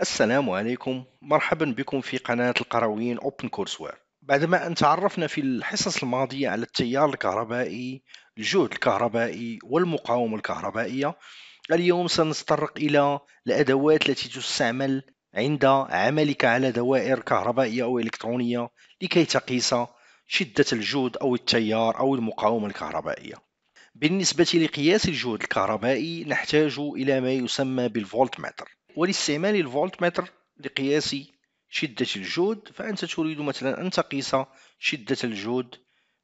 السلام عليكم مرحبا بكم في قناة القرويين أوبن كورسوير بعدما أن تعرفنا في الحصص الماضية على التيار الكهربائي الجهد الكهربائي والمقاومة الكهربائية اليوم سنتطرق إلى الأدوات التي تستعمل عند عملك على دوائر كهربائية أو إلكترونية لكي تقيس شدة الجهد أو التيار أو المقاومة الكهربائية بالنسبة لقياس الجهد الكهربائي نحتاج إلى ما يسمى بالفولتمتر ولاستعمال الفولت متر لقياس شدة الجود فأنت تريد مثلا أن تقيس شدة الجود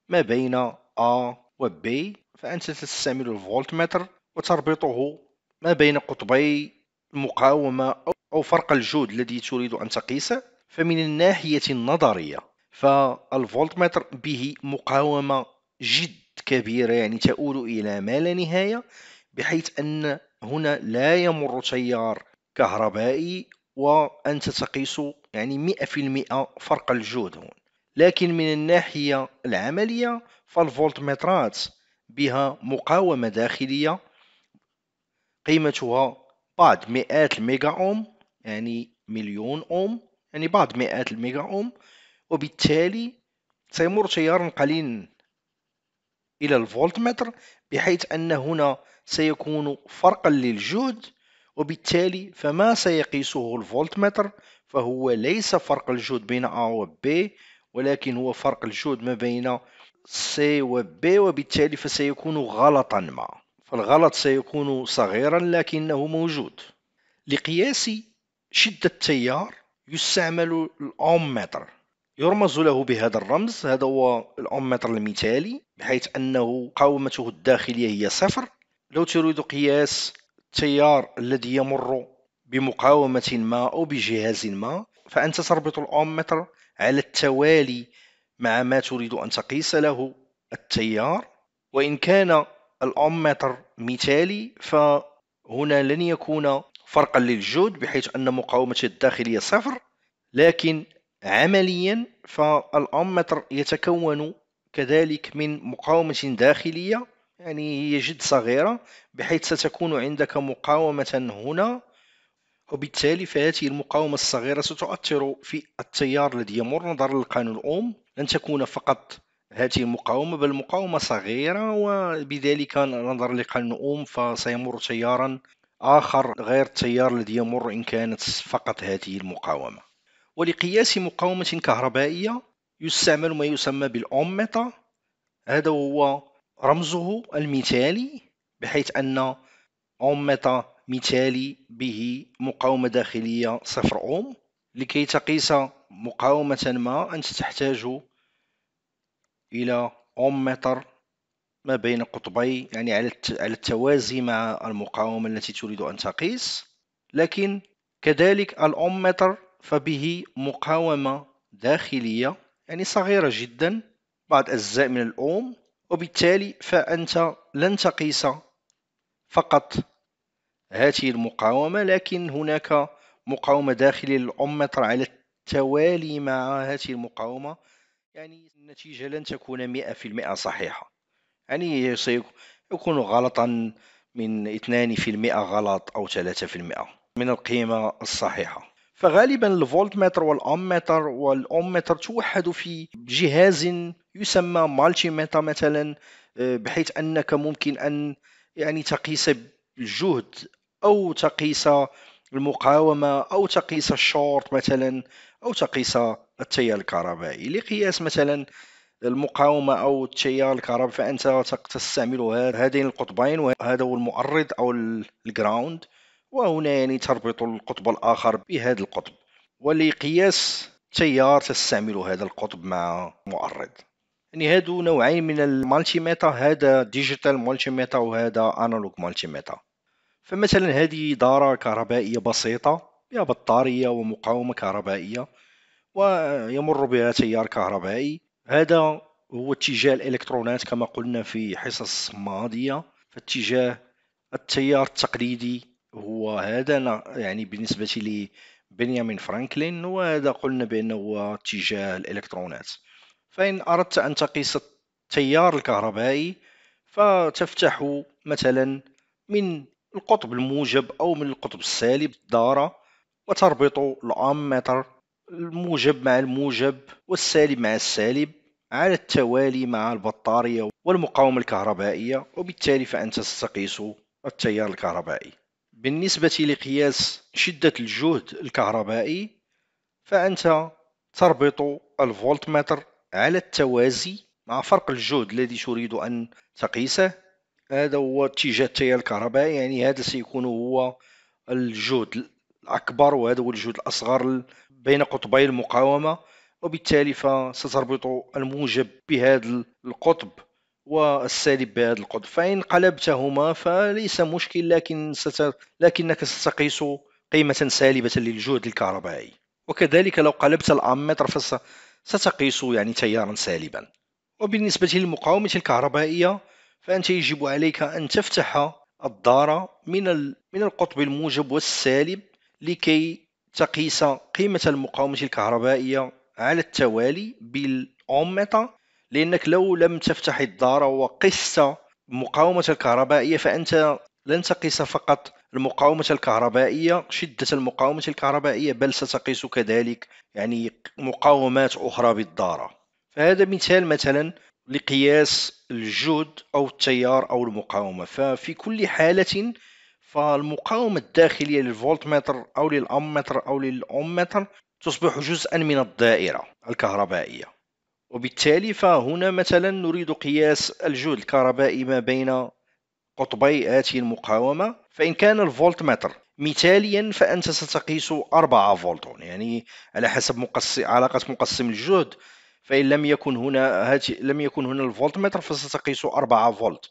ما بين A و B فأنت تستعمل الفولت متر وتربطه ما بين قطبي المقاومة أو فرق الجود الذي تريد أن تقيسه فمن الناحية النظرية فالفولت متر به مقاومة جد كبيرة يعني تؤول إلى ما لا نهاية بحيث أن هنا لا يمر تيار كهربائي وأنت تقيس يعني مئة في المئة فرق الجهد هون لكن من الناحية العملية فالفولتمترات بها مقاومة داخلية قيمتها بعض مئات الميجا أوم يعني مليون أوم يعني بعض مئات الميجا أوم وبالتالي سيمر تيار قليل إلى الفولتمتر بحيث أن هنا سيكون فرقا للجهد وبالتالي فما سيقيسه الفولتمتر فهو ليس فرق الجهد بين A و B ولكن هو فرق الجهد ما بين C و B وبالتالي فسيكون غلطا ما فالغلط سيكون صغيرا لكنه موجود لقياس شدة التيار يستعمل الأومتر يرمز له بهذا الرمز هذا هو الأومتر المثالي بحيث أنه قاومته الداخلية هي صفر لو تريد قياس التيار الذي يمر بمقاومة ما أو بجهاز ما فأنت تربط الأوميتر على التوالي مع ما تريد أن تقيس له التيار وإن كان الأوميتر مثالي فهنا لن يكون فرقا للجهد بحيث أن مقاومته الداخلية صفر لكن عمليا فالأومتر يتكون كذلك من مقاومة داخلية يعني هي جد صغيرة بحيث ستكون عندك مقاومة هنا وبالتالي فهذه المقاومة الصغيرة ستؤثر في التيار الذي يمر نظرا للقانون الأم لن تكون فقط هذه المقاومة بل مقاومة صغيرة وبذلك نظرا لقانون الأم فسيمر تيارا آخر غير التيار الذي يمر إن كانت فقط هذه المقاومة ولقياس مقاومة كهربائية يستعمل ما يسمى بالأوميتا هذا هو رمزه المثالي بحيث أن أنمطة مثالي به مقاومة داخلية صفر أوم لكي تقيس مقاومة ما أنت تحتاج إلى متر ما بين قطبي يعني على التوازي مع المقاومة التي تريد أن تقيس لكن كذلك متر فبه مقاومة داخلية يعني صغيرة جدا بعض أجزاء من الأوم وبالتالي فأنت لن تقيس فقط هذه المقاومة لكن هناك مقاومة داخل الأمة على التوالي مع هذه المقاومة يعني النتيجة لن تكون مئة في المئة صحيحة يعني سيكون غلطا من 2% غلط أو 3% من القيمة الصحيحة فغالبا الفولتمتر والأمتر والأمتر توحد في جهاز يسمى مالتي ميتا مثلا بحيث انك ممكن ان يعني تقيس الجهد او تقيس المقاومه او تقيس الشورت مثلا او تقيس التيار الكهربائي لقياس مثلا المقاومه او التيار الكهربائي فانت تستعمل هذين القطبين وهذا هو المؤرض او الجراوند وهنا يعني تربط القطب الاخر بهذا القطب ولقياس تيار تستعمل هذا القطب مع مؤرض يعني هادو نوعين من المالتي ميتا هذا ديجيتال مالتي ميتا وهذا انالوج مالتي ميتا فمثلا هذه دارة كهربائية بسيطة بها بطارية ومقاومة كهربائية ويمر بها تيار كهربائي هذا هو اتجاه الالكترونات كما قلنا في حصص ماضية فاتجاه التيار التقليدي هو هذا يعني بالنسبة لبنيامين فرانكلين وهذا قلنا بأنه هو اتجاه الالكترونات فإن أردت أن تقيس التيار الكهربائي فتفتح مثلا من القطب الموجب أو من القطب السالب دارة وتربط الأمتر الموجب مع الموجب والسالب مع السالب على التوالي مع البطارية والمقاومة الكهربائية وبالتالي فأنت ستقيس التيار الكهربائي بالنسبة لقياس شدة الجهد الكهربائي فأنت تربط الفولتمتر على التوازي مع فرق الجهد الذي تريد أن تقيسه هذا هو اتجاه التيار الكهربائي يعني هذا سيكون هو الجهد الأكبر وهذا هو الجهد الأصغر بين قطبي المقاومة وبالتالي فستربط الموجب بهذا القطب والسالب بهذا القطب فإن قلبتهما فليس مشكل لكن ست... لكنك ستقيس قيمة سالبة للجهد الكهربائي وكذلك لو قلبت الأمتر فس... ستقيس يعني تيارا سالبا وبالنسبة للمقاومة الكهربائية فأنت يجب عليك أن تفتح الدارة من من القطب الموجب والسالب لكي تقيس قيمة المقاومة الكهربائية على التوالي بالأوميتا لأنك لو لم تفتح الدارة وقست مقاومة الكهربائية فأنت لن تقيس فقط المقاومة الكهربائية شدة المقاومة الكهربائية بل ستقيس كذلك يعني مقاومات أخرى بالضارة فهذا مثال مثلا لقياس الجهد أو التيار أو المقاومة ففي كل حالة فالمقاومة الداخلية للفولتمتر أو للأمتر أو للأمتر تصبح جزءا من الدائرة الكهربائية وبالتالي فهنا مثلا نريد قياس الجهد الكهربائي ما بين قطبي آتي المقاومة فإن كان الفولت متر مثاليا فأنت ستقيس 4 فولت يعني على حسب مقسم علاقة مقسم الجهد فإن لم يكن هنا هاتي لم يكن هنا الفولت متر فستقيس 4 فولت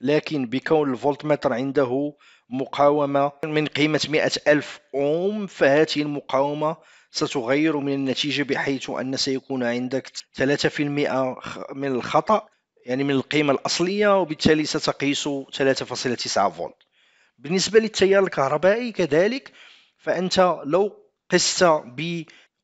لكن بكون الفولت متر عنده مقاومة من قيمة 100 ألف أوم فهذه المقاومة ستغير من النتيجة بحيث أن سيكون عندك 3% من الخطأ يعني من القيمة الأصلية وبالتالي ستقيس 3.9 فولت بالنسبة للتيار الكهربائي كذلك فأنت لو قست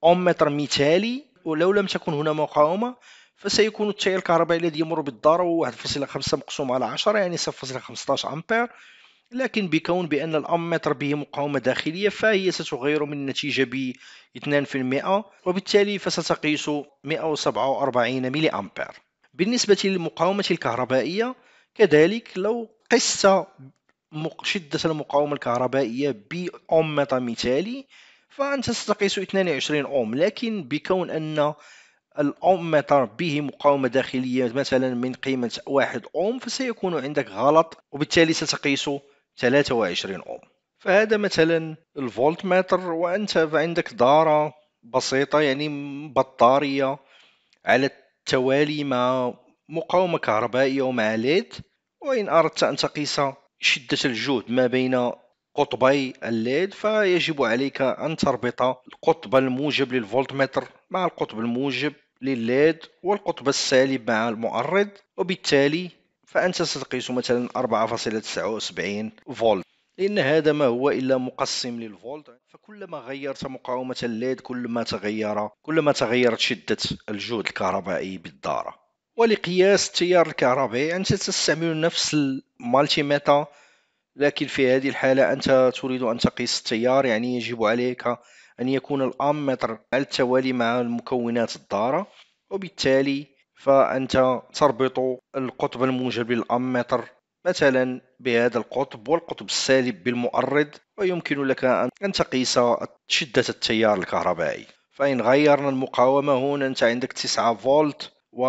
متر مثالي ولو لم تكن هنا مقاومة فسيكون التيار الكهربائي الذي يمر بالضرب 1.5 مقسوم على 10 يعني 0.15 أمبير لكن بكون بأن الأمتر به مقاومة داخلية فهي ستغير من النتيجة ب 2% وبالتالي فستقيس 147 ملي أمبير بالنسبة للمقاومة الكهربائية كذلك لو قست شدة المقاومة الكهربائية متر مثالي فأنت ستقيس 22 أوم لكن بكون أن متر به مقاومة داخلية مثلا من قيمة 1 أوم فسيكون عندك غلط وبالتالي ستقيس 23 أوم فهذا مثلا الفولت متر وأنت عندك دارة بسيطة يعني بطارية على التوالي مع مقاومة كهربائية ومع ليد وإن أردت أن تقيس شدة الجهد ما بين قطبي الليد فيجب عليك أن تربط القطب الموجب للفولتمتر مع القطب الموجب للليد والقطب السالب مع المعرض وبالتالي فأنت ستقيس مثلا 4.79 فولت لأن هذا ما هو إلا مقسم للفولت فكلما غيرت مقاومة الليد كلما تغير كلما تغيرت شدة الجهد الكهربائي بالدارة ولقياس التيار الكهربائي أنت تستعمل نفس المالتيميتا لكن في هذه الحالة أنت تريد أن تقيس التيار يعني يجب عليك أن يكون الأمتر على التوالي مع المكونات الدارة وبالتالي فأنت تربط القطب الموجب للأمتر مثلا بهذا القطب والقطب السالب بالمؤرد ويمكن لك أن تقيس شدة التيار الكهربائي فإن غيرنا المقاومة هنا أنت عندك 9 فولت و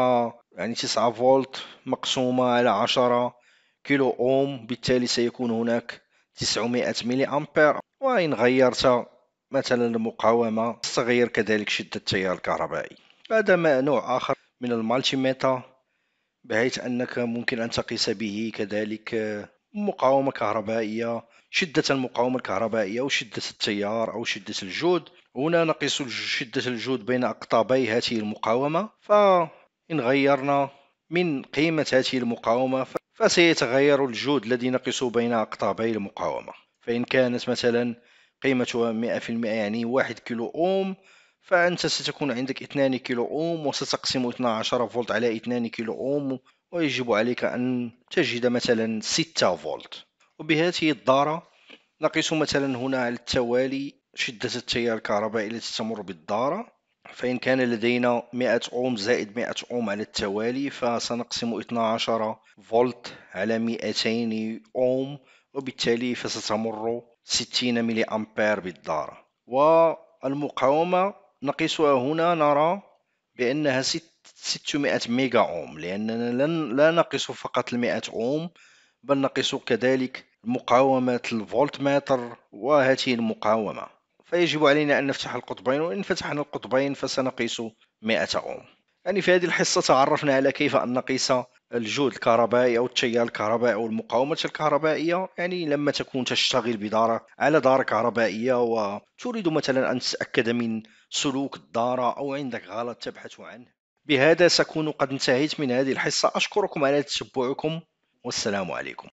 يعني 9 فولت مقسومة على 10 كيلو أوم بالتالي سيكون هناك 900 ملي أمبير وإن غيرت مثلا المقاومة تستغير كذلك شدة التيار الكهربائي هذا نوع آخر من المالتيميتر بحيث أنك ممكن أن تقيس به كذلك مقاومة كهربائية شدة المقاومة الكهربائية أو شدة التيار أو شدة الجود هنا نقيس شدة الجود بين أقطابي هذه المقاومة فإن غيرنا من قيمة هذه المقاومة فسيتغير الجود الذي نقص بين أقطابي المقاومة فإن كانت مثلا قيمتها 100% يعني 1 كيلو أوم فأنت ستكون عندك 2 كيلو أوم وستقسم 12 فولت على 2 كيلو أوم ويجب عليك أن تجد مثلا 6 فولت وبهذه الدارة نقيس مثلا هنا على التوالي شدة التيار الكهربائي التي تمر بالدارة فإن كان لدينا 100 أوم زائد 100 أوم على التوالي فسنقسم 12 فولت على 200 أوم وبالتالي فستمر 60 ملي أمبير بالدارة والمقاومة نقيسها هنا نرى بأنها 600 ميجا أوم لأننا لن لا نقيس فقط المئة أوم بل نقيس كذلك مقاومة متر وهذه المقاومة فيجب علينا أن نفتح القطبين وإن فتحنا القطبين فسنقيس 100 أوم يعني في هذه الحصة تعرفنا على كيف أن نقيس الجهد الكهربائي أو التيار الكهربائي أو المقاومة الكهربائية يعني لما تكون تشتغل بدارة على دارة كهربائية وتريد مثلا أن تتأكد من سلوك الدارة أو عندك غلط تبحث عنه بهذا سكون قد انتهيت من هذه الحصة أشكركم على تتبعكم والسلام عليكم